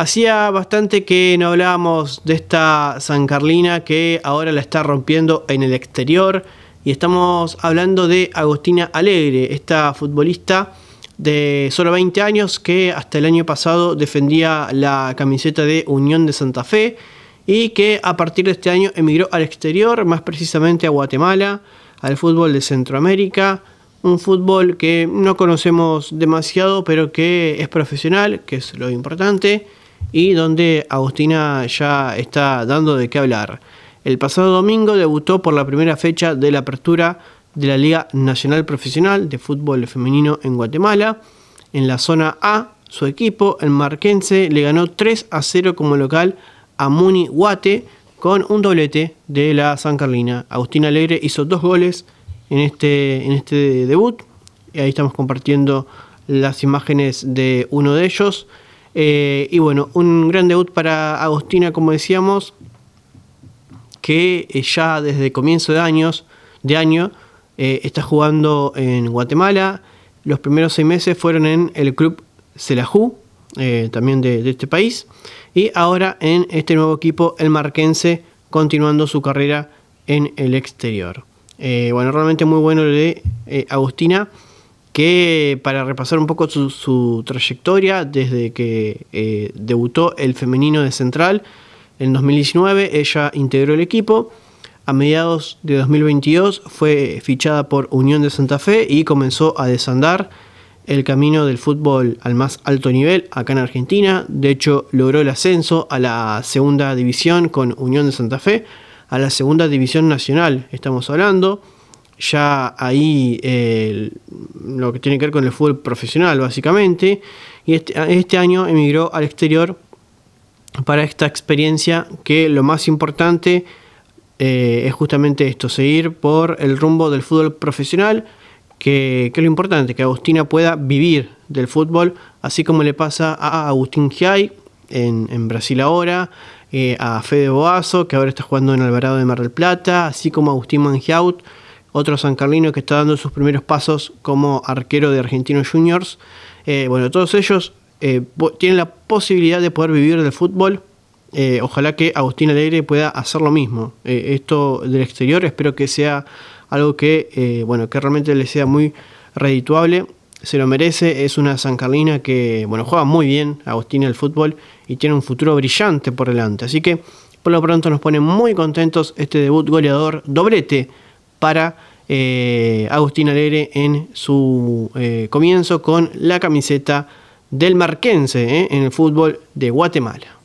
Hacía bastante que no hablábamos de esta San Carlina que ahora la está rompiendo en el exterior y estamos hablando de Agustina Alegre, esta futbolista de solo 20 años que hasta el año pasado defendía la camiseta de Unión de Santa Fe y que a partir de este año emigró al exterior, más precisamente a Guatemala, al fútbol de Centroamérica, un fútbol que no conocemos demasiado, pero que es profesional, que es lo importante, y donde Agustina ya está dando de qué hablar. El pasado domingo debutó por la primera fecha de la apertura de la Liga Nacional Profesional de Fútbol Femenino en Guatemala. En la zona A, su equipo, el Marquense, le ganó 3 a 0 como local a Muni Guate con un doblete de la San Carlina. Agustina Alegre hizo dos goles en este, en este debut. Y ahí estamos compartiendo las imágenes de uno de ellos. Eh, y bueno, un gran debut para Agustina, como decíamos, que eh, ya desde comienzo de años, de año, eh, está jugando en Guatemala. Los primeros seis meses fueron en el club Celajú, también de, este país. Y ahora en este nuevo equipo, el Marquense, continuando su carrera en el exterior. bueno, realmente muy bueno de Agustina que para repasar un poco su, trayectoria desde que eh, debutó el femenino de Central en 2019, ella integró el equipo. A mediados de 2022 fue fichada por Unión de Santa Fe y comenzó a desandar el camino del fútbol al más alto nivel acá en Argentina. De hecho, logró el ascenso a la segunda división con Unión de Santa Fe, a la segunda división nacional, estamos hablando ya ahí lo que tiene que ver con el fútbol profesional básicamente, y este, este año emigró al exterior para esta experiencia que lo más importante eh, es justamente esto, seguir por el rumbo del fútbol profesional, que, es lo importante, que Agustina pueda vivir del fútbol, así como le pasa a Agustín Giai en, Brasil ahora, eh, a Fede Boazo, que ahora está jugando en Alvarado de Mar del Plata, así como a Agustín Mangiaut, otro San Carlino que está dando sus primeros pasos como arquero de Argentinos Juniors. Eh, bueno, todos ellos eh, tienen la posibilidad de poder vivir del fútbol. Eh, ojalá que Agustín Alegre pueda hacer lo mismo. esto del exterior espero que sea algo que, bueno, que realmente le sea muy redituable. Se lo merece, es una San Carlina que bueno, juega muy bien Agustín el fútbol y tiene un futuro brillante por delante. Así que por lo pronto nos pone muy contentos este debut goleador doblete para eh, Agustín Alegre en su eh, comienzo con la camiseta del Marquense eh, en el fútbol de Guatemala.